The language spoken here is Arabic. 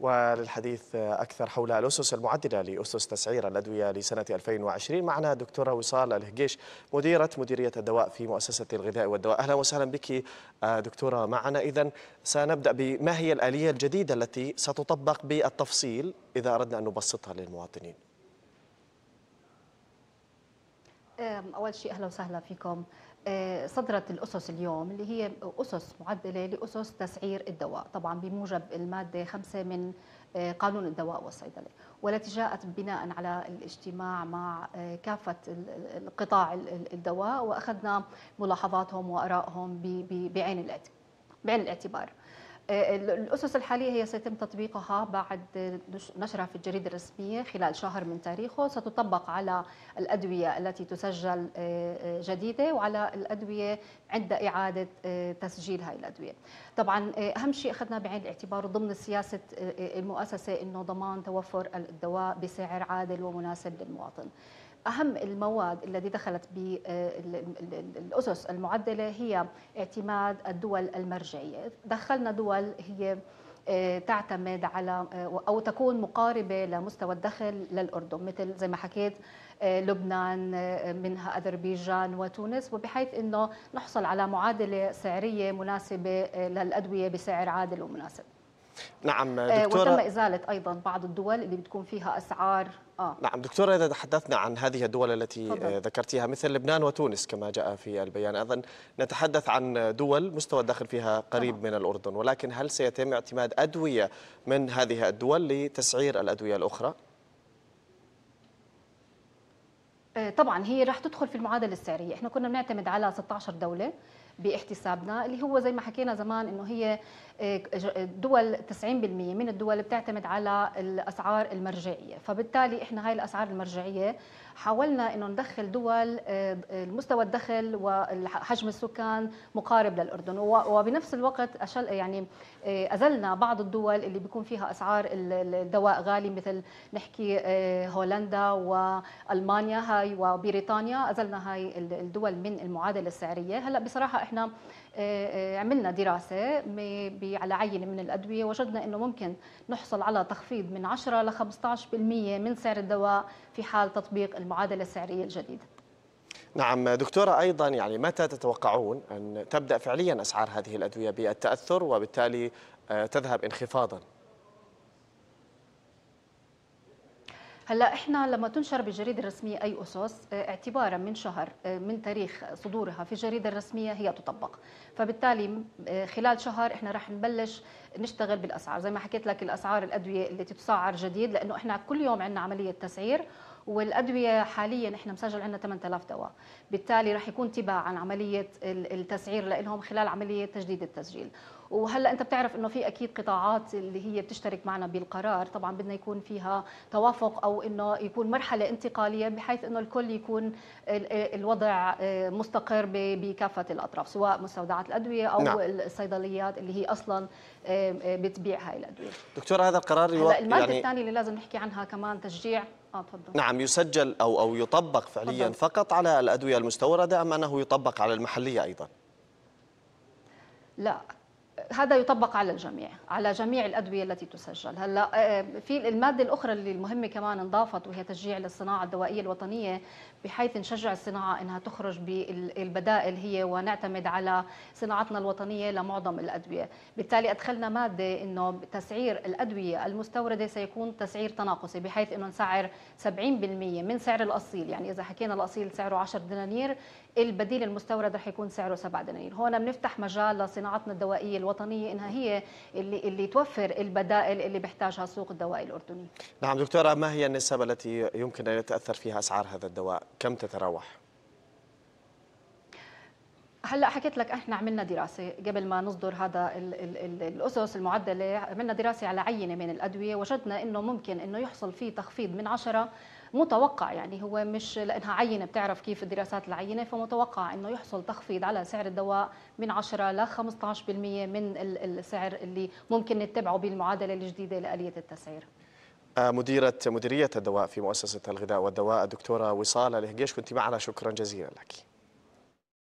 وللحديث أكثر حول الأسس المعدلة لأسس تسعير الأدوية لسنة 2020 معنا دكتورة وصال الهجيش مديرة مديرية الدواء في مؤسسة الغذاء والدواء أهلا وسهلا بك آه، دكتورة معنا إذا سنبدأ بما هي الآلية الجديدة التي ستطبق بالتفصيل إذا أردنا أن نبسطها للمواطنين أول شيء أهلا وسهلا فيكم آه، صدرت الأسس اليوم اللي هي أسس معدلة لأسس تسعير الدواء طبعا بموجب المادة خمسة من آه، قانون الدواء والصيدلة والتي جاءت بناء على الاجتماع مع آه، كافة قطاع الدواء وأخذنا ملاحظاتهم وأرائهم بعين بعين الاعتبار آه، الأسس الحالية هي سيتم تطبيقها بعد نشرها في الجريدة الرسمية خلال شهر من تاريخه ستطبق على الأدوية التي تسجل آه، آه، جديدة وعلى الأدوية عند إعادة تسجيل هذه الأدوية طبعا أهم شيء أخذنا بعين الاعتبار ضمن سياسة المؤسسة أنه ضمان توفر الدواء بسعر عادل ومناسب للمواطن اهم المواد التي دخلت بالاسس المعدله هي اعتماد الدول المرجعيه، دخلنا دول الدول هي آه، تعتمد على آه، او تكون مقاربه لمستوى الدخل للاردن مثل زي ما حكيت آه، لبنان منها اذربيجان وتونس وبحيث انه نحصل على معادله سعريه مناسبه للادويه بسعر عادل ومناسب نعم آه، دكتورة وتم إزالة أيضا بعض الدول اللي بتكون فيها أسعار آه. نعم دكتورة إذا تحدثنا عن هذه الدول التي آه، فضل. ذكرتيها مثل لبنان وتونس كما جاء في البيان أيضا نتحدث عن دول مستوى الدخل فيها قريب طبعا. من الأردن ولكن هل سيتم اعتماد أدوية من هذه الدول لتسعير الأدوية الأخرى؟ آه، طبعا هي راح تدخل في المعادله السعريه، احنا كنا بنعتمد على 16 دوله باحتسابنا اللي هو زي ما حكينا زمان انه هي آه، دول 90% من الدول بتعتمد على الاسعار المرجعيه فبالتالي احنا هاي الاسعار المرجعيه حاولنا انه ندخل دول آه، مستوى الدخل وحجم السكان مقارب للاردن وبنفس الوقت أشل يعني آه، ازلنا بعض الدول اللي بيكون فيها اسعار الدواء غالي مثل نحكي هولندا والمانيا هاي وبريطانيا ازلنا هاي الدول من المعادله السعريه هلا بصراحه احنا آه، آه، عملنا دراسه على عينه من الادويه وجدنا انه ممكن نحصل على تخفيض من 10 ل 15% من سعر الدواء في حال تطبيق المعادله السعريه الجديده. نعم دكتورة أيضا يعني متى تتوقعون أن تبدأ فعليا أسعار هذه الأدوية بالتأثر وبالتالي آه، تذهب انخفاضا؟ هلا احنا لما تنشر بالجريده الرسميه اي اسس آه، اعتبارا من شهر آه، من تاريخ صدورها في الجريده الرسميه هي تطبق فبالتالي آه، خلال شهر احنا راح نبلش نشتغل بالاسعار زي ما حكيت لك الاسعار الادويه التي تسعر جديد لانه احنا كل يوم عندنا عمليه تسعير والادويه حاليا احنا مسجل عندنا 8000 دواء بالتالي راح يكون تباعا عمليه التسعير لهم خلال عمليه تجديد التسجيل وهلا انت بتعرف انه في اكيد قطاعات اللي هي بتشترك معنا بالقرار طبعا بدنا يكون فيها توافق او انه يكون مرحله انتقاليه بحيث انه الكل يكون الوضع آه، مستقر بكافه الاطراف سواء مستودعات الادويه او نعم. الصيدليات اللي هي اصلا آه، آه، بتبيع هاي الادويه دكتور هذا القرار يو... هلا الماده يعني... الثانيه اللي لازم نحكي عنها كمان تشجيع آه تفضل نعم يسجل او او يطبق فعليا تفضل. فقط على الادويه المستورده ام انه يطبق على المحليه ايضا لا هذا يطبق على الجميع على جميع الادويه التي تسجل هلا آه، في الماده الاخرى اللي المهمه كمان انضافت وهي تشجيع للصناعه الدوائيه الوطنيه بحيث نشجع الصناعه انها تخرج بالبدائل هي ونعتمد على صناعتنا الوطنيه لمعظم الادويه بالتالي ادخلنا ماده انه تسعير الادويه المستورده سيكون تسعير تناقصي بحيث انه نسعر 70% من سعر الاصيل يعني اذا حكينا الاصيل سعره 10 دنانير البديل المستورد رح يكون سعره 7 دنانير هون بنفتح مجال لصناعتنا الدوائيه الوطنيه انها هي اللي اللي توفر البدائل اللي بيحتاجها سوق الدواء الاردني نعم دكتوره ما هي النسب التي يمكن ان يتاثر فيها اسعار هذا الدواء كم تتراوح هلا حكيت لك احنا عملنا دراسه قبل ما نصدر هذا الـ الـ الـ الاسس المعدله عملنا دراسه على عينه من الادويه وجدنا انه ممكن انه يحصل فيه تخفيض من 10 متوقع يعني هو مش لانها عينه بتعرف كيف الدراسات العينه فمتوقع انه يحصل تخفيض على سعر الدواء من 10 ل 15% من السعر اللي ممكن نتبعه بالمعادله الجديده لاليه التسعير. آه، مديرة مديرية الدواء في مؤسسة الغذاء والدواء الدكتورة وصاله الهجيش كنت معنا شكرا جزيلا لك